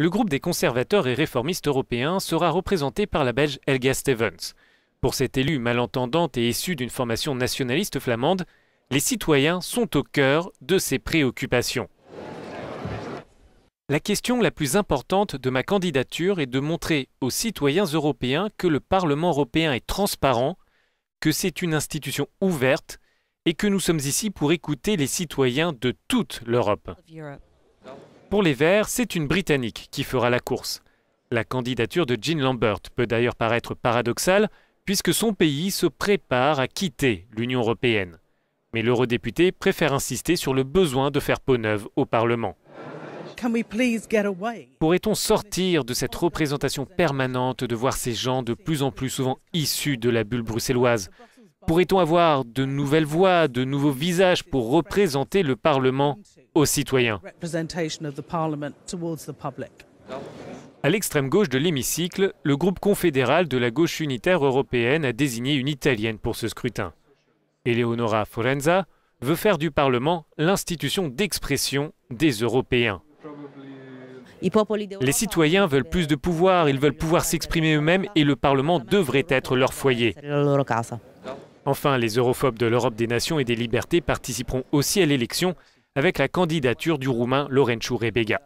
le groupe des conservateurs et réformistes européens sera représenté par la Belge Helga Stevens. Pour cette élue malentendante et issue d'une formation nationaliste flamande, les citoyens sont au cœur de ses préoccupations. La question la plus importante de ma candidature est de montrer aux citoyens européens que le Parlement européen est transparent, que c'est une institution ouverte et que nous sommes ici pour écouter les citoyens de toute l'Europe. Pour les Verts, c'est une Britannique qui fera la course. La candidature de Jean Lambert peut d'ailleurs paraître paradoxale, puisque son pays se prépare à quitter l'Union européenne. Mais l'eurodéputé préfère insister sur le besoin de faire peau neuve au Parlement. Pourrait-on sortir de cette représentation permanente de voir ces gens de plus en plus souvent issus de la bulle bruxelloise Pourrait-on avoir de nouvelles voix, de nouveaux visages pour représenter le Parlement aux citoyens à l'extrême gauche de l'hémicycle, le groupe confédéral de la gauche unitaire européenne a désigné une Italienne pour ce scrutin. Eleonora Forenza veut faire du Parlement l'institution d'expression des Européens. Les citoyens veulent plus de pouvoir, ils veulent pouvoir s'exprimer eux-mêmes et le Parlement devrait être leur foyer. Enfin, les europhobes de l'Europe des nations et des libertés participeront aussi à l'élection avec la candidature du Roumain Lorenzo Rebega.